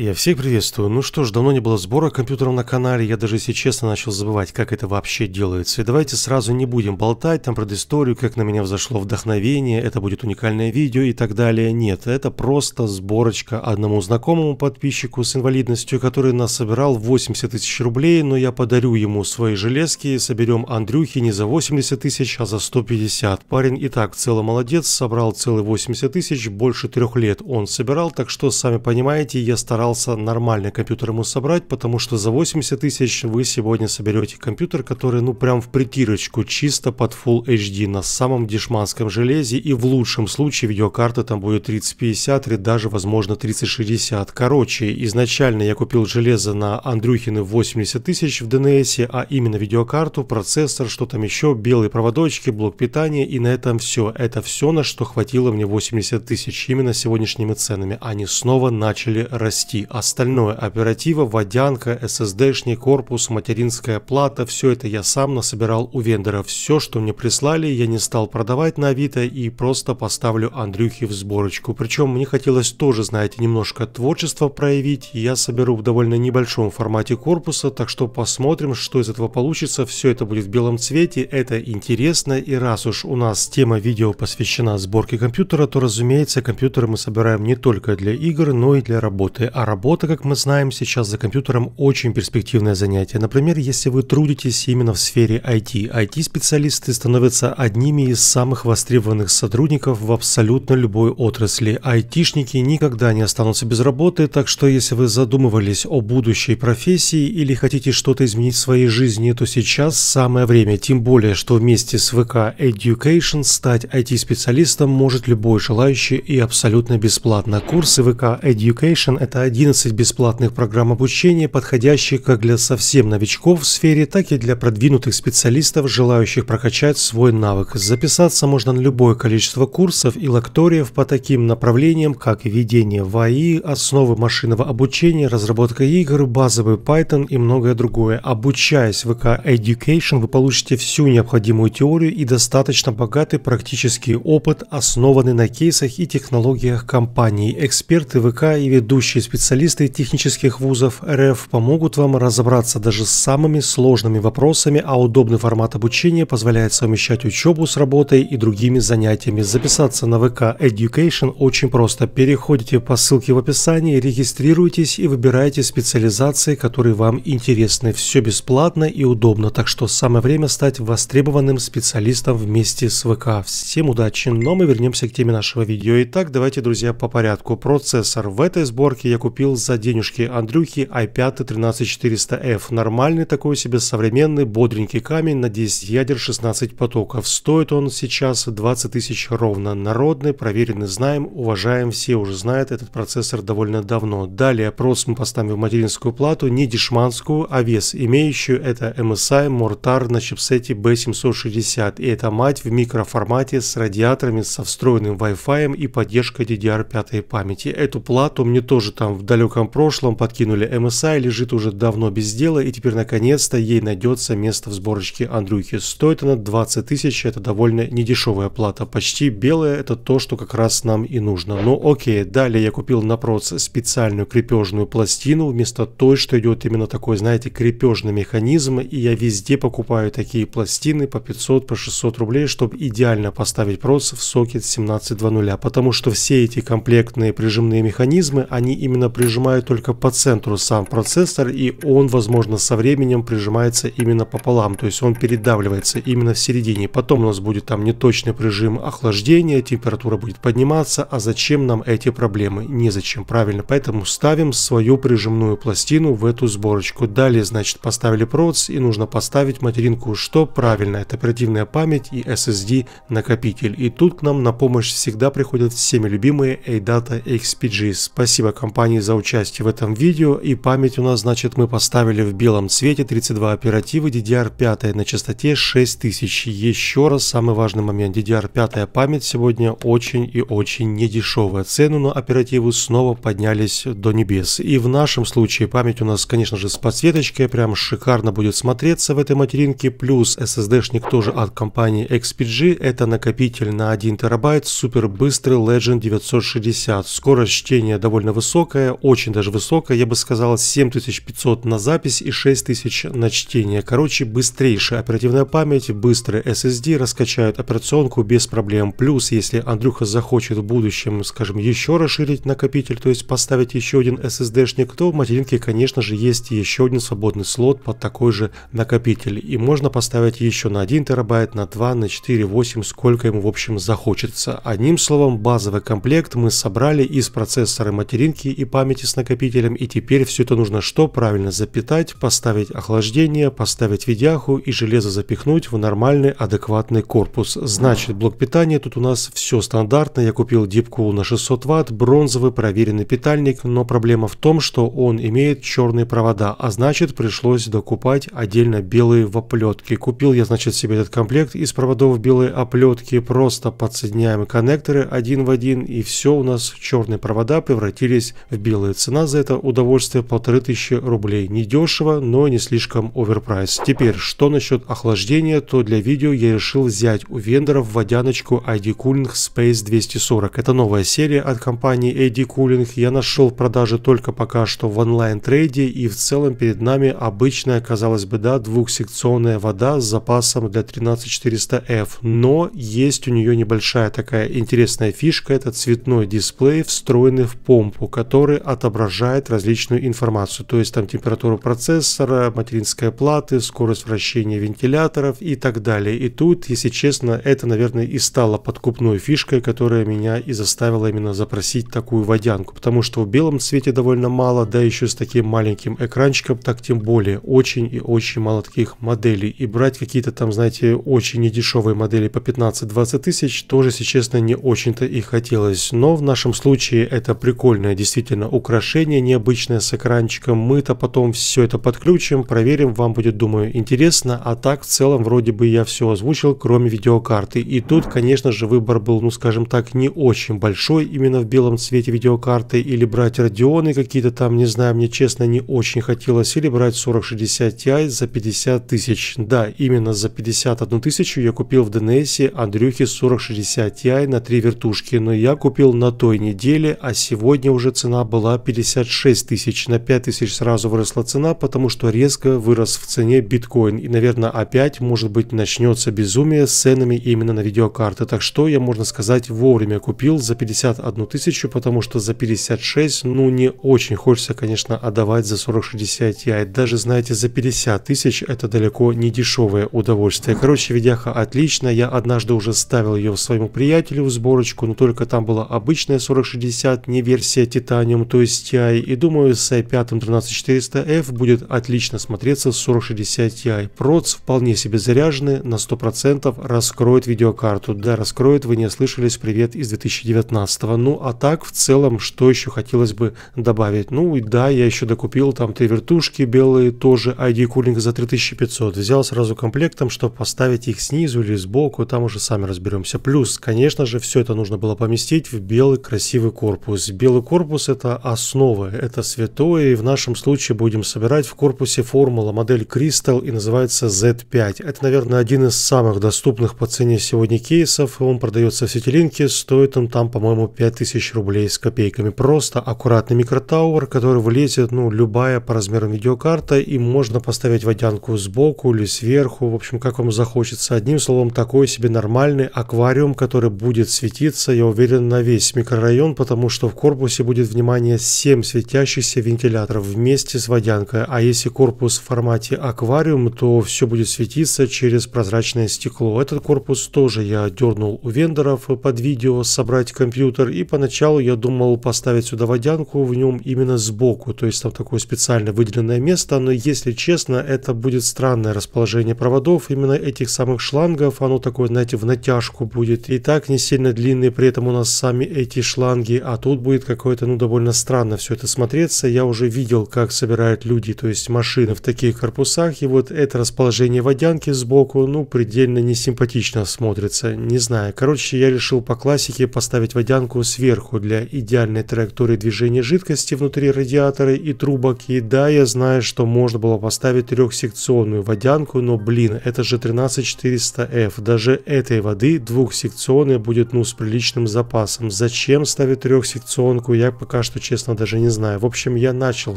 Я всех приветствую. Ну что ж, давно не было сбора компьютеров на канале, я даже, если честно, начал забывать, как это вообще делается. И давайте сразу не будем болтать там про историю, как на меня взошло вдохновение, это будет уникальное видео и так далее. Нет, это просто сборочка одному знакомому подписчику с инвалидностью, который нас собирал 80 тысяч рублей, но я подарю ему свои железки, соберем Андрюхи не за 80 тысяч, а за 150. Парень и так в целом молодец, собрал целые 80 тысяч, больше трех лет он собирал, так что, сами понимаете, я старался старался нормальный компьютер ему собрать, потому что за 80 тысяч вы сегодня соберете компьютер, который ну прям в притирочку, чисто под Full HD на самом дешманском железе и в лучшем случае видеокарта там будет 3050 или даже возможно 3060. Короче, изначально я купил железо на Андрюхины 80 тысяч в DNS, а именно видеокарту, процессор, что там еще, белые проводочки, блок питания и на этом все. Это все на что хватило мне 80 тысяч именно сегодняшними ценами. Они снова начали расти. Диски, остальное оператива, водянка, SSD-шный корпус, материнская плата, все это я сам насобирал у вендора. Все, что мне прислали, я не стал продавать на Авито и просто поставлю Андрюхе в сборочку. Причем мне хотелось тоже, знаете, немножко творчество проявить. Я соберу в довольно небольшом формате корпуса, так что посмотрим, что из этого получится. Все это будет в белом цвете, это интересно. И раз уж у нас тема видео посвящена сборке компьютера, то разумеется компьютеры мы собираем не только для игр, но и для работы. А работа, как мы знаем, сейчас за компьютером очень перспективное занятие. Например, если вы трудитесь именно в сфере IT. IT-специалисты становятся одними из самых востребованных сотрудников в абсолютно любой отрасли. ИТ-шники никогда не останутся без работы, так что если вы задумывались о будущей профессии или хотите что-то изменить в своей жизни, то сейчас самое время. Тем более, что вместе с ВК Education стать IT-специалистом может любой желающий и абсолютно бесплатно. Курсы ВК Education – это 11 бесплатных программ обучения, подходящих как для совсем новичков в сфере, так и для продвинутых специалистов, желающих прокачать свой навык. Записаться можно на любое количество курсов и лекториев по таким направлениям, как введение в АИ, основы машинного обучения, разработка игр, базовый Python и многое другое. Обучаясь в ВК Education, вы получите всю необходимую теорию и достаточно богатый практический опыт, основанный на кейсах и технологиях компании. Эксперты ВК и ведущие специалисты специалисты технических вузов РФ помогут вам разобраться даже с самыми сложными вопросами, а удобный формат обучения позволяет совмещать учебу с работой и другими занятиями. Записаться на ВК Education очень просто. Переходите по ссылке в описании, регистрируйтесь и выбирайте специализации, которые вам интересны. Все бесплатно и удобно, так что самое время стать востребованным специалистом вместе с ВК. Всем удачи, но мы вернемся к теме нашего видео. Итак, давайте, друзья, по порядку. Процессор в этой сборке я купил купил за денежки Андрюхи i5 13400F. Нормальный такой себе современный бодренький камень на 10 ядер 16 потоков. Стоит он сейчас 20 тысяч ровно. Народный, проверенный, знаем, уважаем, все уже знают этот процессор довольно давно. Далее опрос мы поставим в материнскую плату, не дешманскую, а вес имеющую это MSI Mortar на чипсете B760. И это мать в микроформате с радиаторами, со встроенным Wi-Fi и поддержкой DDR5 памяти. Эту плату мне тоже там в далеком прошлом подкинули MSI, лежит уже давно без дела, и теперь наконец-то ей найдется место в сборочке Андрюхи. Стоит она 20 тысяч, это довольно недешевая плата. Почти белая, это то, что как раз нам и нужно. Ну окей, далее я купил на проц специальную крепежную пластину, вместо той, что идет именно такой, знаете, крепежный механизм, и я везде покупаю такие пластины по 500, по 600 рублей, чтобы идеально поставить проц в сокет 17.00, потому что все эти комплектные прижимные механизмы, они именно обычно прижимаю только по центру сам процессор, и он, возможно, со временем прижимается именно пополам, то есть он передавливается именно в середине. Потом у нас будет там неточный прижим охлаждения, температура будет подниматься, а зачем нам эти проблемы? Незачем, правильно. Поэтому ставим свою прижимную пластину в эту сборочку. Далее, значит, поставили проц и нужно поставить материнку, что правильно, это оперативная память и SSD накопитель. И тут к нам на помощь всегда приходят всеми любимые ADATA XPG. Спасибо компании Армении за участие в этом видео и память у нас значит мы поставили в белом цвете 32 оперативы DDR5 на частоте 6000. Еще раз самый важный момент DDR5 память сегодня очень и очень недешевая. Цену на оперативы снова поднялись до небес. И в нашем случае память у нас конечно же с подсветочкой прям шикарно будет смотреться в этой материнке. Плюс SSD-шник тоже от компании XPG. Это накопитель на 1 терабайт супер быстрый Legend 960. Скорость чтения довольно высокая высокая, очень даже высокая, я бы сказал 7500 на запись и 6000 на чтение. Короче, быстрейшая оперативная память, быстрый SSD, раскачают операционку без проблем. Плюс, если Андрюха захочет в будущем, скажем, еще расширить накопитель, то есть поставить еще один SSD-шник, то в материнке, конечно же, есть еще один свободный слот под такой же накопитель. И можно поставить еще на 1 терабайт, на 2, на 4, 8, сколько ему в общем захочется. Одним словом, базовый комплект мы собрали из процессора материнки и памяти с накопителем, и теперь все это нужно что правильно запитать, поставить охлаждение, поставить видяху и железо запихнуть в нормальный адекватный корпус. Значит, блок питания тут у нас все стандартно. Я купил Deepcool на 600 ватт, бронзовый проверенный питальник, но проблема в том, что он имеет черные провода, а значит пришлось докупать отдельно белые в оплетке. Купил я, значит, себе этот комплект из проводов белой оплетки, просто подсоединяем коннекторы один в один, и все у нас черные провода превратились в белая цена за это удовольствие полторы тысячи рублей. Недешево, но не слишком оверпрайс. Теперь, что насчет охлаждения, то для видео я решил взять у вендоров водяночку ID Cooling Space 240. Это новая серия от компании ID Cooling. Я нашел в продаже только пока что в онлайн-трейде и в целом перед нами обычная, казалось бы, да, двухсекционная вода с запасом для 13400F. Но есть у нее небольшая такая интересная фишка. Это цветной дисплей, встроенный в помпу, который который отображает различную информацию, то есть там температуру процессора, материнской платы, скорость вращения вентиляторов и так далее. И тут, если честно, это, наверное, и стало подкупной фишкой, которая меня и заставила именно запросить такую водянку, потому что в белом цвете довольно мало, да еще с таким маленьким экранчиком, так тем более очень и очень мало таких моделей. И брать какие-то там, знаете, очень недешевые модели по 15-20 тысяч тоже, если честно, не очень-то и хотелось. Но в нашем случае это прикольная действительно особенно. Украшение необычное с экранчиком. Мы-то потом все это подключим, проверим. Вам будет, думаю, интересно. А так, в целом, вроде бы я все озвучил, кроме видеокарты. И тут, конечно же, выбор был, ну скажем так, не очень большой. Именно в белом цвете видеокарты. Или брать Родионы какие-то там, не знаю, мне честно не очень хотелось. Или брать 4060 Ti за 50 тысяч. Да, именно за 51 тысячу я купил в DNS Андрюхи 4060 Ti на три вертушки. Но я купил на той неделе, а сегодня уже цена была 56 тысяч, на 5 тысяч сразу выросла цена, потому что резко вырос в цене биткоин. И, наверное, опять, может быть, начнется безумие с ценами именно на видеокарты. Так что я, можно сказать, вовремя купил за 51 тысячу, потому что за 56, ну, не очень хочется, конечно, отдавать за 4060 Ti. Даже, знаете, за 50 тысяч это далеко не дешевое удовольствие. Короче, видяха отлично. Я однажды уже ставил ее своему приятелю в сборочку, но только там была обычная 4060, не версия Titanium Pentium, то есть Ti, и думаю с i5 13400F будет отлично смотреться с 4060 Ti. Проц вполне себе заряжены, на 100% раскроет видеокарту. Да, раскроет, вы не ослышались, привет из 2019. Ну а так, в целом, что еще хотелось бы добавить? Ну и да, я еще докупил там три вертушки белые, тоже ID cooling за 3500. Взял сразу комплектом, чтобы поставить их снизу или сбоку, там уже сами разберемся. Плюс, конечно же, все это нужно было поместить в белый красивый корпус. Белый корпус это это основы, это святое, и в нашем случае будем собирать в корпусе формула модель Crystal и называется Z5. Это, наверное, один из самых доступных по цене сегодня кейсов, он продается в сетилинке, стоит он там, по-моему, 5000 рублей с копейками. Просто аккуратный микротауэр, который влезет, ну, любая по размерам видеокарта, и можно поставить водянку сбоку или сверху, в общем, как вам захочется. Одним словом, такой себе нормальный аквариум, который будет светиться, я уверен, на весь микрорайон, потому что в корпусе будет внимание внимание 7 светящихся вентиляторов вместе с водянкой, а если корпус в формате аквариум, то все будет светиться через прозрачное стекло. Этот корпус тоже я дернул у вендоров под видео «Собрать компьютер» и поначалу я думал поставить сюда водянку в нем именно сбоку, то есть там такое специально выделенное место, но если честно, это будет странное расположение проводов, именно этих самых шлангов, оно такое, знаете, в натяжку будет. И так не сильно длинные при этом у нас сами эти шланги, а тут будет какое-то, ну, довольно довольно странно все это смотреться. Я уже видел, как собирают люди, то есть машины в таких корпусах. И вот это расположение водянки сбоку, ну, предельно несимпатично смотрится. Не знаю. Короче, я решил по классике поставить водянку сверху для идеальной траектории движения жидкости внутри радиатора и трубок. И да, я знаю, что можно было поставить трехсекционную водянку, но, блин, это же 13400F. Даже этой воды двухсекционная будет, ну, с приличным запасом. Зачем ставить трехсекционку, я пока что что честно даже не знаю. В общем, я начал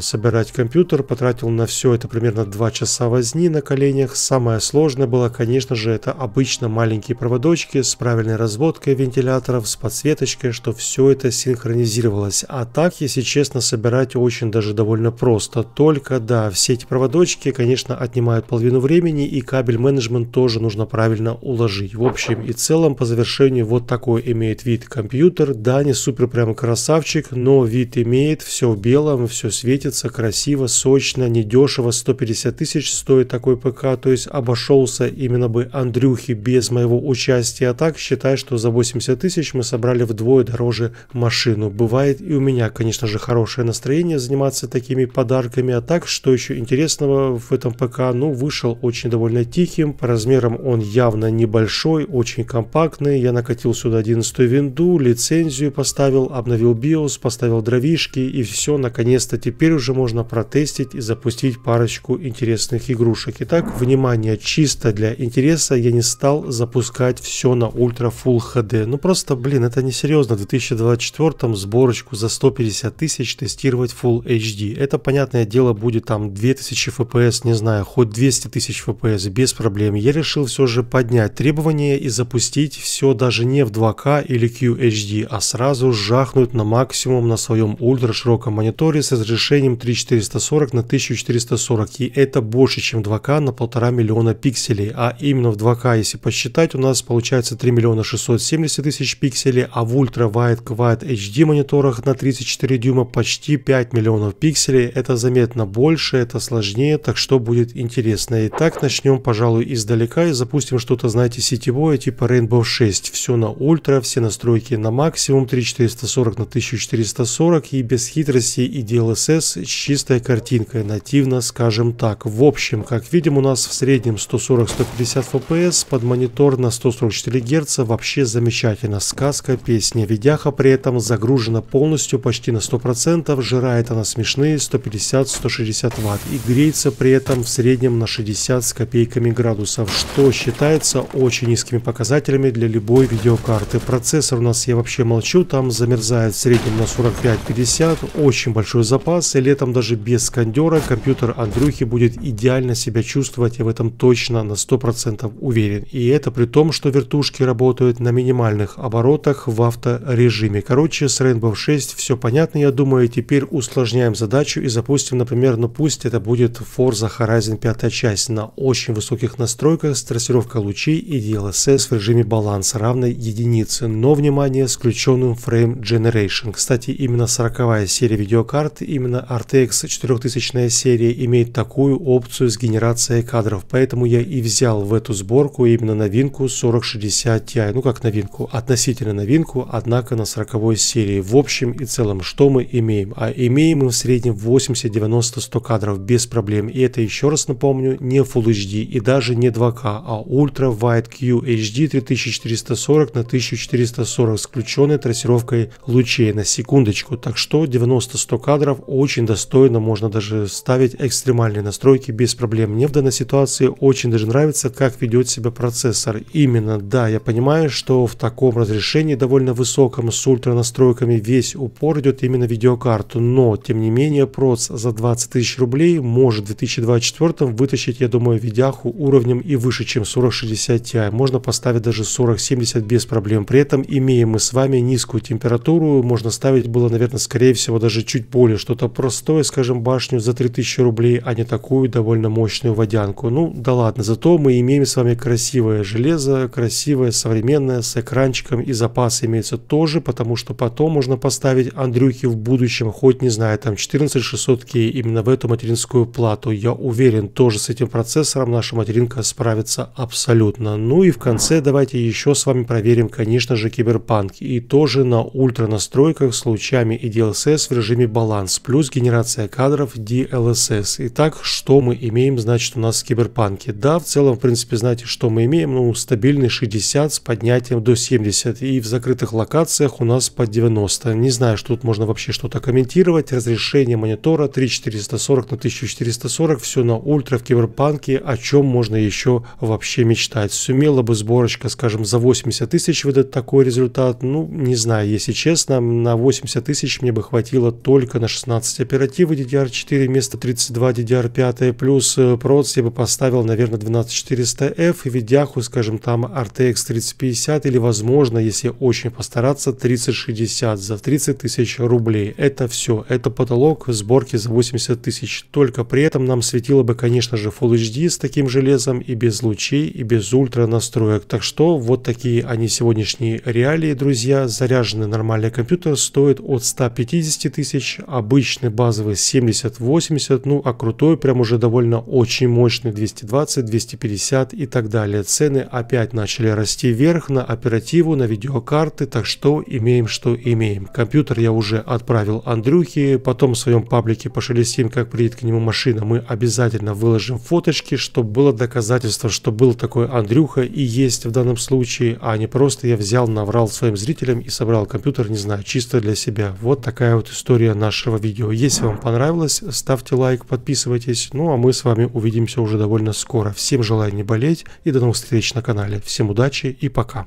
собирать компьютер, потратил на все это примерно 2 часа возни на коленях. Самое сложное было, конечно же, это обычно маленькие проводочки с правильной разводкой вентиляторов, с подсветочкой, что все это синхронизировалось. А так, если честно, собирать очень даже довольно просто. Только, да, все эти проводочки, конечно, отнимают половину времени и кабель менеджмент тоже нужно правильно уложить. В общем и целом, по завершению вот такой имеет вид компьютер. Да, не супер прям красавчик, но вид вид имеет, все в белом, все светится, красиво, сочно, недешево, 150 тысяч стоит такой ПК, то есть обошелся именно бы Андрюхи без моего участия, а так считай, что за 80 тысяч мы собрали вдвое дороже машину. Бывает и у меня, конечно же, хорошее настроение заниматься такими подарками, а так, что еще интересного в этом ПК, ну, вышел очень довольно тихим, по размерам он явно небольшой, очень компактный, я накатил сюда 11 винду, лицензию поставил, обновил BIOS, поставил дровишки и все, наконец-то теперь уже можно протестить и запустить парочку интересных игрушек. Итак, внимание, чисто для интереса я не стал запускать все на ультра Full HD. Ну просто, блин, это несерьезно. В 2024 сборочку за 150 тысяч тестировать Full HD. Это, понятное дело, будет там 2000 FPS, не знаю, хоть 200 тысяч FPS, без проблем. Я решил все же поднять требования и запустить все даже не в 2К или QHD, а сразу жахнуть на максимум на своем своем ультрашироком мониторе с разрешением 3440 на 1440 и это больше чем 2К на полтора миллиона пикселей, а именно в 2К если посчитать у нас получается 3 миллиона 670 тысяч пикселей, а в ультра Wide Quad HD мониторах на 34 дюйма почти 5 миллионов пикселей, это заметно больше, это сложнее, так что будет интересно. Итак, начнем пожалуй издалека и запустим что-то знаете сетевое типа Rainbow 6, все на ультра, все настройки на максимум, 3440 на 1440 40 и без хитрости и DLSS с чистой картинкой, нативно скажем так. В общем, как видим, у нас в среднем 140-150 FPS, под монитор на 144 Гц вообще замечательно. Сказка, песня, видяха при этом загружена полностью почти на 100%, жирает она смешные 150-160 Вт и греется при этом в среднем на 60 с копейками градусов, что считается очень низкими показателями для любой видеокарты. Процессор у нас я вообще молчу, там замерзает в среднем на 45 750, очень большой запас, и летом даже без скандера компьютер Андрюхи будет идеально себя чувствовать, я в этом точно на 100% уверен. И это при том, что вертушки работают на минимальных оборотах в авторежиме. Короче, с Rainbow 6 все понятно, я думаю, теперь усложняем задачу и запустим, например, ну пусть это будет Forza Horizon 5 часть на очень высоких настройках с трассировкой лучей и DLSS в режиме баланс равной единице, но, внимание, с включенным Frame Generation. Кстати, именно 40 сороковая серия видеокарт, именно RTX 4000 серия имеет такую опцию с генерацией кадров, поэтому я и взял в эту сборку именно новинку 4060 Ti, ну как новинку, относительно новинку, однако на 40 серии. В общем и целом, что мы имеем? А имеем мы в среднем 80, 90, 100 кадров без проблем, и это еще раз напомню, не Full HD и даже не 2 k а Ultra Wide QHD 3440 на 1440 с включенной трассировкой лучей на секундочку. Так что 90-100 кадров очень достойно, можно даже ставить экстремальные настройки без проблем. Мне в данной ситуации очень даже нравится, как ведет себя процессор. Именно, да, я понимаю, что в таком разрешении довольно высоком с ультра настройками весь упор идет именно видеокарту, но тем не менее проц за 20 тысяч рублей может в 2024 вытащить, я думаю, видяху уровнем и выше, чем 4060 Ti. Можно поставить даже 4070 без проблем. При этом имеем мы с вами низкую температуру, можно ставить было, наверное, наверное, скорее всего, даже чуть более. Что-то простое, скажем, башню за 3000 рублей, а не такую довольно мощную водянку. Ну, да ладно, зато мы имеем с вами красивое железо, красивое, современное, с экранчиком и запас имеется тоже, потому что потом можно поставить Андрюхи в будущем, хоть, не знаю, там 14600К именно в эту материнскую плату. Я уверен, тоже с этим процессором наша материнка справится абсолютно. Ну и в конце давайте еще с вами проверим, конечно же, киберпанк. И тоже на ультра настройках с лучами режиме и DLSS в режиме баланс, плюс генерация кадров DLSS. Итак, что мы имеем, значит, у нас в киберпанке? Да, в целом, в принципе, знаете, что мы имеем? Ну, стабильный 60 с поднятием до 70, и в закрытых локациях у нас под 90. Не знаю, что тут можно вообще что-то комментировать. Разрешение монитора 3440 на 1440, все на ультра в киберпанке, о чем можно еще вообще мечтать. Сумела бы сборочка, скажем, за 80 тысяч выдать такой результат, ну, не знаю, если честно, на 80 тысяч тысяч мне бы хватило только на 16 оперативы DDR4 вместо 32 DDR5, плюс э, проц я бы поставил, наверное, 400 f и видяху, скажем, там RTX 3050 или, возможно, если очень постараться, 3060 за 30 тысяч рублей. Это все, это потолок сборки за 80 тысяч. Только при этом нам светило бы, конечно же, Full HD с таким железом и без лучей, и без ультра настроек. Так что вот такие они сегодняшние реалии, друзья. Заряженный нормальный компьютер стоит от 150 тысяч, обычный базовый 70-80, ну а крутой прям уже довольно очень мощный 220, 250 и так далее. Цены опять начали расти вверх на оперативу, на видеокарты, так что имеем, что имеем. Компьютер я уже отправил Андрюхе, потом в своем паблике пошелестим, как приедет к нему машина, мы обязательно выложим фоточки, чтобы было доказательство, что был такой Андрюха и есть в данном случае, а не просто я взял, наврал своим зрителям и собрал компьютер, не знаю, чисто для себя вот такая вот история нашего видео. Если вам понравилось, ставьте лайк, подписывайтесь. Ну а мы с вами увидимся уже довольно скоро. Всем желаю не болеть и до новых встреч на канале. Всем удачи и пока.